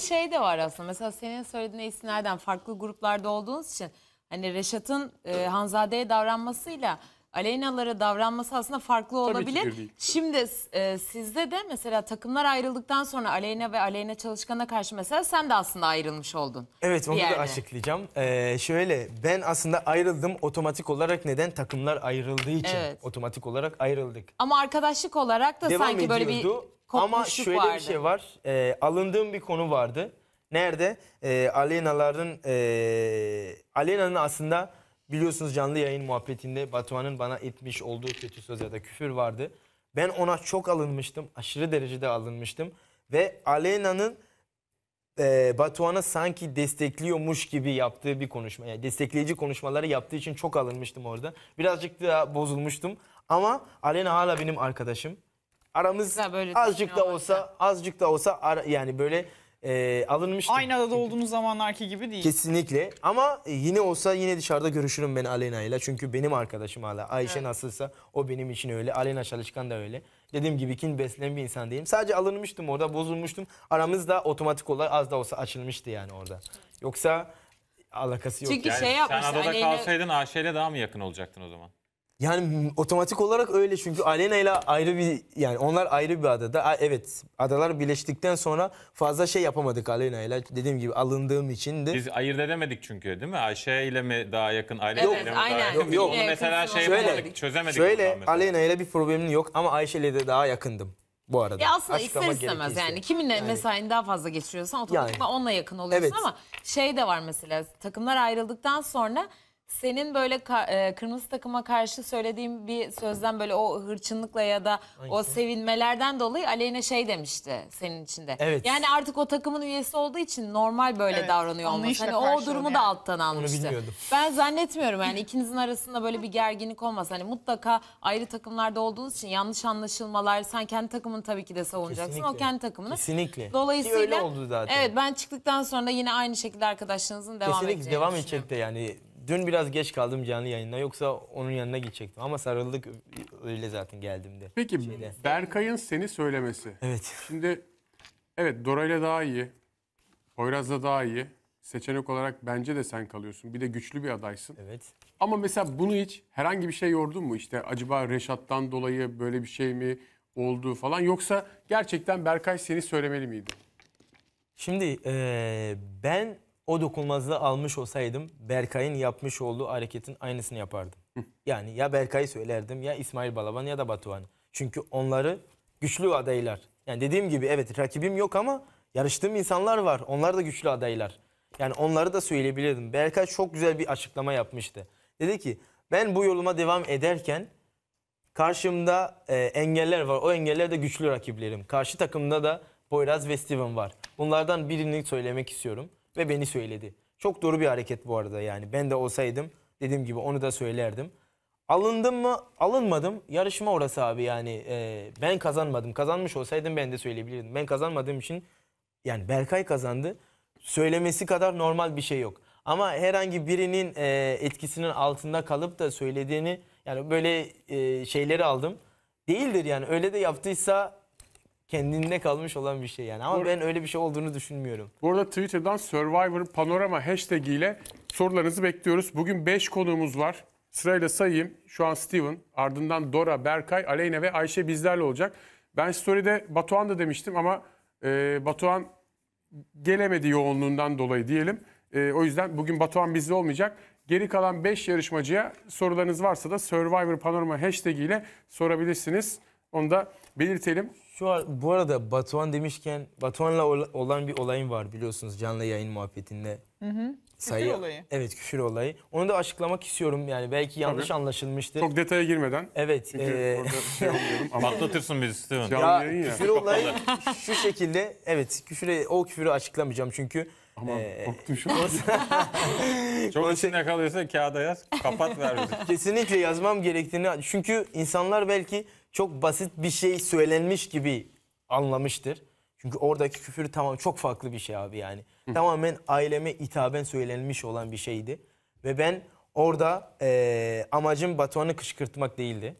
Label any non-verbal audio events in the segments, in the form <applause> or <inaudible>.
Şey de var aslında mesela senin söylediğine istinaden farklı gruplarda olduğunuz için hani Reşat'ın e, Hanzade'ye davranmasıyla Aleynalara davranması aslında farklı olabilir. Şimdi e, sizde de mesela takımlar ayrıldıktan sonra Aleyna ve Aleyna Çalışkan'a karşı mesela sen de aslında ayrılmış oldun. Evet onu yerde. da açıklayacağım. Ee, şöyle ben aslında ayrıldım otomatik olarak neden takımlar ayrıldığı için evet. otomatik olarak ayrıldık. Ama arkadaşlık olarak da Devam sanki ediyordu. böyle bir Ama şöyle vardı. bir şey var e, alındığım bir konu vardı. Nerede? E, Aleyna'ların e, Aleyna'nın aslında Biliyorsunuz canlı yayın muhabbetinde Batuhan'ın bana etmiş olduğu kötü söz ya da küfür vardı. Ben ona çok alınmıştım. Aşırı derecede alınmıştım. Ve Aleyna'nın e, Batuhan'ı sanki destekliyormuş gibi yaptığı bir konuşma. Yani destekleyici konuşmaları yaptığı için çok alınmıştım orada. Birazcık daha bozulmuştum. Ama Aleyna hala benim arkadaşım. Aramız böyle azıcık da düşünüyorlar. olsa azıcık da olsa ara, yani böyle e, alınmıştım. Aynı adada olduğunuz zamanlarki gibi değil. Kesinlikle ama e, yine olsa yine dışarıda görüşürüm ben Alena ile. Çünkü benim arkadaşım hala. Ayşe evet. nasılsa o benim için öyle. Alena Çalışkan da öyle. Dediğim gibi kin besleyen bir insan değilim. Sadece alınmıştım orada bozulmuştum. Aramızda otomatik olarak az da olsa açılmıştı yani orada. Yoksa alakası yok. Çünkü yani şey yapmış. Sen adada Aleyna... kalsaydın Ayşe ile daha mı yakın olacaktın o zaman? Yani otomatik olarak öyle çünkü Alena ile ayrı bir yani onlar ayrı bir adada. A, evet adalar birleştikten sonra fazla şey yapamadık Alena ile dediğim gibi alındığım için de. Biz ayırt edemedik çünkü değil mi? Ayşe ile mi daha yakın Alena evet, ile mi aynen. daha yakın? Yok, yok. Bunu mesela şey şöyle, yapamadık çözemedik. Şöyle Alena ile bir problemim yok ama Ayşe ile de daha yakındım bu arada. E aslında Açıklama ister istemez yani kiminle yani. mesaini daha fazla geçiriyorsan otomatikman yani. onunla yakın oluyorsun evet. ama şey de var mesela takımlar ayrıldıktan sonra senin böyle ka- e, kırmızı takıma karşı söylediğim bir sözden böyle o hırçınlıkla ya da o sevinmelerden dolayı Aleyna şey demişti senin için de. Evet. Yani artık o takımın üyesi olduğu için normal böyle Evet, davranıyor olması. anlayışla Hani o karşılanıyor. durumu da alttan almıştı. Ben zannetmiyorum yani ikinizin arasında böyle bir gerginlik olmaz. Hani mutlaka ayrı takımlarda olduğunuz için yanlış anlaşılmalar. Sen kendi takımını tabii ki de savunacaksın. O kendi takımını. Kesinlikle. Dolayısıyla Ki öyle oldu zaten. Evet ben çıktıktan sonra yine aynı şekilde arkadaşlığınızın devam edeceğini. Kesinlikle devam edecek de yani Dün biraz geç kaldım canlı yayında. Yoksa onun yanına gidecektim. Ama sarıldık öyle zaten geldiğimde. Peki şeyde. Berkay'ın seni söylemesi. Evet. Şimdi evet Dora'yla daha iyi. Poyraz'la daha iyi. Seçenek olarak bence de sen kalıyorsun. Bir de güçlü bir adaysın. Evet. Ama mesela bunu hiç herhangi bir şey yordun mu? İşte acaba Reşat'tan dolayı böyle bir şey mi oldu falan? Yoksa gerçekten Berkay seni söylemeli miydi? Şimdi ee, ben o dokunmazlığı almış olsaydım Berkay'ın yapmış olduğu hareketin aynısını yapardım. Yani ya Berkay'ı söylerdim ya İsmail Balaban ya da Batuhan. Çünkü onları güçlü adaylar. Yani dediğim gibi evet rakibim yok ama yarıştığım insanlar var. Onlar da güçlü adaylar. Yani onları da söyleyebilirdim. Berkay çok güzel bir açıklama yapmıştı. Dedi ki ben bu yoluma devam ederken karşımda e, engeller var. O engeller de güçlü rakiplerim. Karşı takımda da Boyraz ve Steven var. Bunlardan birini söylemek istiyorum ve beni söyledi. Çok doğru bir hareket bu arada yani. Ben de olsaydım dediğim gibi onu da söylerdim. Alındım mı? Alınmadım. Yarışma orası abi yani. E, ben kazanmadım. Kazanmış olsaydım ben de söyleyebilirdim. Ben kazanmadığım için yani Berkay kazandı. Söylemesi kadar normal bir şey yok. Ama herhangi birinin e, etkisinin altında kalıp da söylediğini yani böyle e, şeyleri aldım. Değildir yani öyle de yaptıysa kendinde kalmış olan bir şey yani. Ama Or ben öyle bir şey olduğunu düşünmüyorum. Bu arada Twitter'dan Survivor Panorama hashtag ile sorularınızı bekliyoruz. Bugün 5 konuğumuz var. Sırayla sayayım. Şu an Steven, ardından Dora, Berkay, Aleyna ve Ayşe bizlerle olacak. Ben story'de Batuhan da demiştim ama e, Batuhan gelemedi yoğunluğundan dolayı diyelim. E, o yüzden bugün Batuhan bizde olmayacak. Geri kalan 5 yarışmacıya sorularınız varsa da Survivor Panorama hashtag ile sorabilirsiniz. Onu da belirtelim. Şu an, bu arada Batuhan demişken Batuhan'la olan bir olayım var biliyorsunuz canlı yayın muhabbetinde. Hı hı. Sayı, küfür olayı. Evet küfür olayı. Onu da açıklamak istiyorum yani belki yanlış Tabii. anlaşılmıştır. Çok detaya girmeden. Evet. Çünkü ee... orada şey <laughs> Patlatırsın bizi Steven. Ya, ya küfür olayı şu şekilde evet küfürü o küfürü açıklamayacağım çünkü. Aman ee, korktum şu an. <laughs> Çok içinde kalıyorsa kağıda yaz kapat ver bizi. <laughs> Kesinlikle yazmam gerektiğini çünkü insanlar belki çok basit bir şey söylenmiş gibi anlamıştır. Çünkü oradaki küfür tamam çok farklı bir şey abi yani. Hı. Tamamen aileme itaben söylenmiş olan bir şeydi. Ve ben orada e, amacım Batuhan'ı kışkırtmak değildi.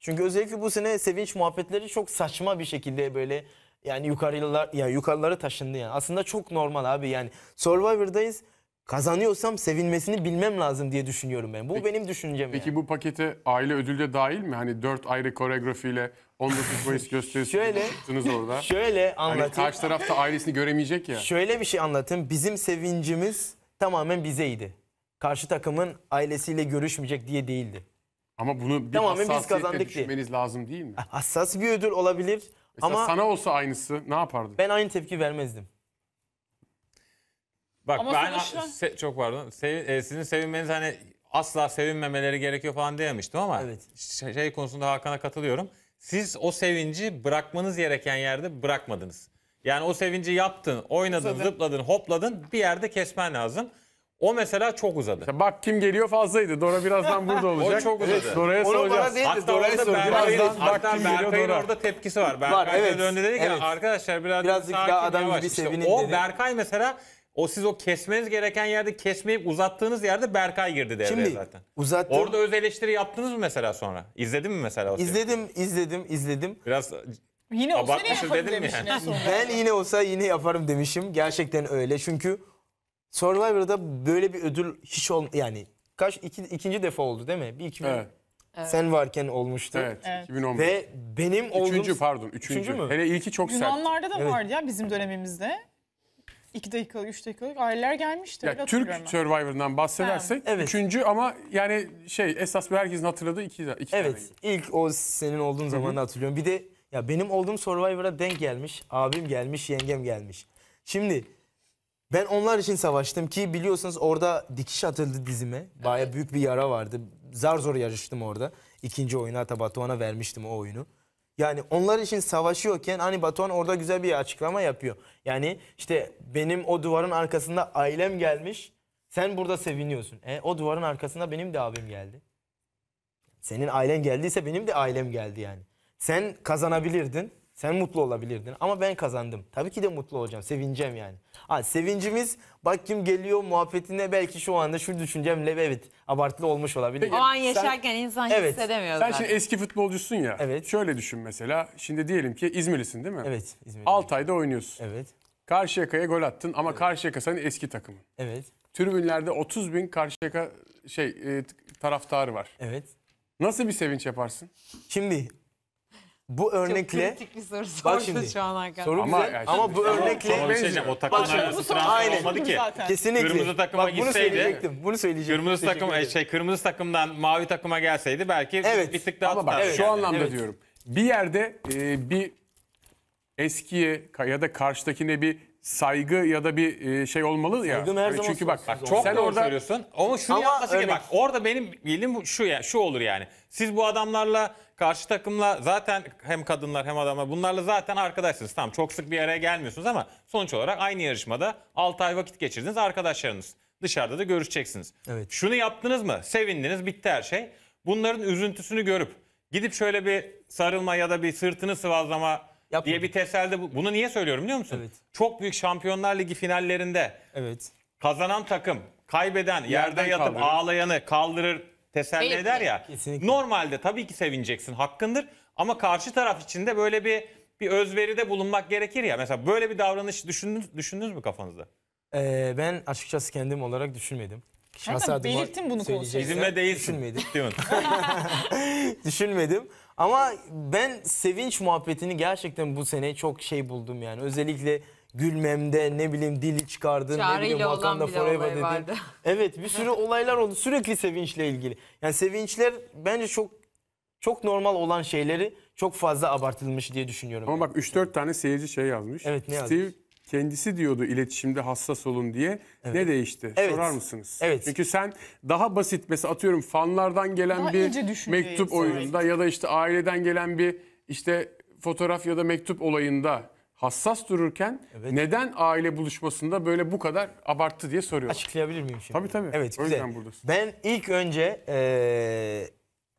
Çünkü özellikle bu sene sevinç muhabbetleri çok saçma bir şekilde böyle yani yukarılar ya yani yukarılara taşındı yani. Aslında çok normal abi yani Survivor'dayız kazanıyorsam sevinmesini bilmem lazım diye düşünüyorum ben. Bu peki, benim düşüncem Peki yani. bu pakete aile ödülü de dahil mi? Hani dört ayrı koreografiyle 19 Mayıs <laughs> gösterisi şöyle, çıktınız orada. <laughs> Şöyle anlatayım. Hani karşı tarafta ailesini göremeyecek ya. Şöyle bir şey anlatayım. Bizim sevincimiz tamamen bizeydi. Karşı takımın ailesiyle görüşmeyecek diye değildi. Ama bunu bir tamamen biz kazandık düşünmeniz diye. lazım değil mi? Hassas bir ödül olabilir. Mesela ama sana olsa aynısı ne yapardın? Ben aynı tepki vermezdim. Bak Ama ben sonuçta- se- çok pardon. Sevi- e, sizin sevinmeniz hani asla sevinmemeleri gerekiyor falan diyemiştim ama Evet. şey, şey konusunda Hakan'a katılıyorum. Siz o sevinci bırakmanız gereken yerde bırakmadınız. Yani o sevinci yaptın, oynadın, Uzadı. zıpladın, hopladın bir yerde kesmen lazım. O mesela çok uzadı. Bak kim geliyor fazlaydı. Dora birazdan burada <laughs> olacak. çok uzadı. Dora'ya Onu bana soracağız. değil de Hatta Dora'ya orada hatta geliyor Berkay'ın Dora. orada tepkisi var. Berkay evet. evet. dedi ki Evet. arkadaşlar biraz Birazcık sakin daha adam yavaş. gibi İşte o dedi. Berkay mesela o siz o kesmeniz gereken yerde kesmeyip uzattığınız yerde Berkay girdi devreye Şimdi, zaten. Uzattım. Orada öz eleştiri yaptınız mı mesela sonra? İzledin mi mesela? O izledim, izledim, izledim. Biraz yine olsa yine yaparım yani. ben yine olsa yine yaparım demişim. Gerçekten öyle. Çünkü Survivor'da böyle bir ödül hiç ol yani kaç iki, ikinci defa oldu değil mi? Bir iki evet. Evet. Sen varken olmuştu. Evet, evet. 2015. Ve benim olduğum... Üçüncü pardon, üçüncü. üçüncü mü? Hele ilki çok sert. Yunanlarda da evet. vardı ya bizim dönemimizde. 2 dakikalık, 3 dakikalık aileler gelmişti. Ya, Türk Survivor'dan bahsedersek ha. evet. üçüncü ama yani şey esas bir herkesin hatırladığı iki, iki evet, tane. ilk o senin olduğun zamanı hatırlıyorum. Bir de ya benim olduğum Survivor'a denk gelmiş. Abim gelmiş, yengem gelmiş. Şimdi ben onlar için savaştım ki biliyorsunuz orada dikiş atıldı dizime. Evet. Baya büyük bir yara vardı. Zar zor yarıştım orada. İkinci oyunu Atabatuhan'a vermiştim o oyunu. Yani onlar için savaşıyorken hani Batuhan orada güzel bir açıklama yapıyor. Yani işte benim o duvarın arkasında ailem gelmiş. Sen burada seviniyorsun. E, o duvarın arkasında benim de abim geldi. Senin ailen geldiyse benim de ailem geldi yani. Sen kazanabilirdin. Sen mutlu olabilirdin ama ben kazandım. Tabii ki de mutlu olacağım, sevineceğim yani. Ha, sevincimiz bak kim geliyor muhabbetine belki şu anda şu düşüncemle evet abartılı olmuş olabilir. O an yaşarken insan Evet. hissedemiyor. Sen şimdi eski futbolcusun ya. Evet. Şöyle düşün mesela. Şimdi diyelim ki İzmirlisin değil mi? Evet. İzmir'de. Altay'da oynuyorsun. Evet. Karşıyaka'ya gol attın ama Karşıyaka senin eski takımın. Evet. Tribünlerde 30 bin Karşıyaka şey e, taraftarı var. Evet. Nasıl bir sevinç yaparsın? Şimdi bu örnekle Çok kritik bir soru bak şimdi şu an arkadaşlar. Soru ama, güzel, yani ama bu örnekle ama şey o takımlar arası transfer olmadı ki. Zaten. Kesinlikle. Kırmızı takıma bak, gitseydi. Bunu söyleyecektim. Bunu söyleyecektim. Kırmızı takım ederim. şey kırmızı takımdan mavi takıma gelseydi belki evet. bir tık daha ama bak, evet. şu anlamda evet. diyorum. Bir yerde e, bir eskiye ya da karşıdakine bir saygı ya da bir e, şey olmalı ya. Saygım her e, zaman Çünkü bak, bak çok sen doğru orada... söylüyorsun. Ama şunu Ama yapması örnek... bak orada benim bilim şu ya şu olur yani. Siz bu adamlarla karşı takımla zaten hem kadınlar hem adamlar bunlarla zaten arkadaşsınız. Tamam çok sık bir araya gelmiyorsunuz ama sonuç olarak aynı yarışmada 6 ay vakit geçirdiniz arkadaşlarınız. Dışarıda da görüşeceksiniz. Evet. Şunu yaptınız mı? Sevindiniz bitti her şey. Bunların üzüntüsünü görüp gidip şöyle bir sarılma ya da bir sırtını sıvazlama Yapmadım. diye bir teselde bu- bunu niye söylüyorum biliyor musun? Evet. Çok büyük Şampiyonlar Ligi finallerinde Evet. kazanan takım kaybeden yerde yatıp kaldırır. ağlayanı kaldırır teselli Belki, eder ya. Kesinlikle. Normalde tabii ki sevineceksin hakkındır ama karşı taraf için de böyle bir bir özveride bulunmak gerekir ya. Mesela böyle bir davranış düşündünüz, düşündünüz mü kafanızda? Ee, ben açıkçası kendim olarak düşünmedim. Şahsi Hemen belirttin bunu konuşuyor. söyleyeceksem Bizimle değilsin. Düşünmedim. diyorsun. <laughs> <laughs> düşünmedim. Ama ben sevinç muhabbetini gerçekten bu sene çok şey buldum yani. Özellikle gülmemde ne bileyim dili çıkardın Çağrı ne bileyim ile olan Wakanda Forever olay dedin. Evet bir sürü olaylar oldu sürekli sevinçle ilgili. Yani sevinçler bence çok çok normal olan şeyleri çok fazla abartılmış diye düşünüyorum. Ama bak 3-4 tane seyirci şey yazmış. Evet, ne yazmış? Steve kendisi diyordu iletişimde hassas olun diye. Evet. Ne değişti? Evet. Sorar mısınız? Evet. Çünkü sen daha basit mesela atıyorum fanlardan gelen Daha bir mektup insan. oyununda ya da işte aileden gelen bir işte fotoğraf ya da mektup olayında hassas dururken evet. neden aile buluşmasında böyle bu kadar abarttı diye soruyor. Açıklayabilir miyim şimdi? Tabii tabii. Evet, o güzel. yüzden buradasın. Ben ilk önce e,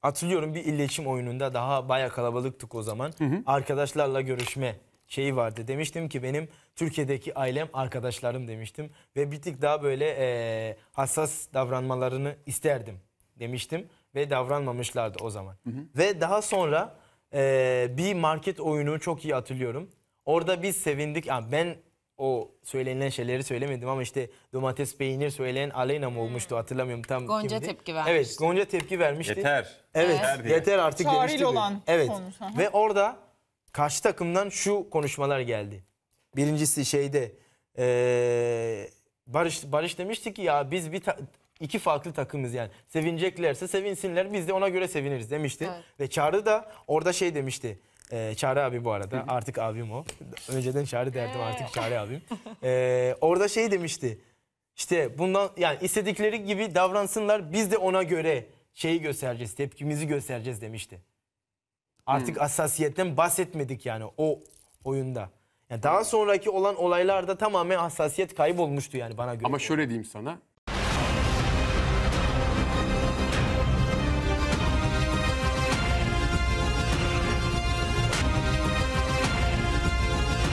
hatırlıyorum bir iletişim oyununda daha baya kalabalıktık o zaman. Hı hı. Arkadaşlarla görüşme şeyi vardı. Demiştim ki benim Türkiye'deki ailem arkadaşlarım demiştim. Ve bir tık daha böyle e, hassas davranmalarını isterdim demiştim. Ve davranmamışlardı o zaman. Hı hı. Ve daha sonra e, bir market oyunu çok iyi hatırlıyorum. Orada biz sevindik. Yani ben o söylenilen şeyleri söylemedim ama işte domates peynir söyleyen Aleyna mı hmm. olmuştu hatırlamıyorum tam Gonca kimdi. tepki vermişti. Evet Gonca tepki vermişti. Yeter. Evet yeter, yeter artık Çaril demişti. olan bir. Evet ve orada karşı takımdan şu konuşmalar geldi. Birincisi şeyde ee, Barış Barış demişti ki ya biz bir iki farklı takımız yani. Sevineceklerse sevinsinler biz de ona göre seviniriz demişti. Evet. Ve Çağrı da orada şey demişti. Ee, Çağrı abi bu arada. <laughs> Artık abim o. Önceden Çağrı derdim ee. artık Çağrı abim. Ee, orada şey demişti. İşte bundan yani istedikleri gibi davransınlar. Biz de ona göre şeyi göstereceğiz. Tepkimizi göstereceğiz demişti. Artık hmm. hassasiyetten bahsetmedik yani o oyunda. Yani daha sonraki olan olaylarda tamamen hassasiyet kaybolmuştu yani bana göre. Ama şöyle diyeyim sana.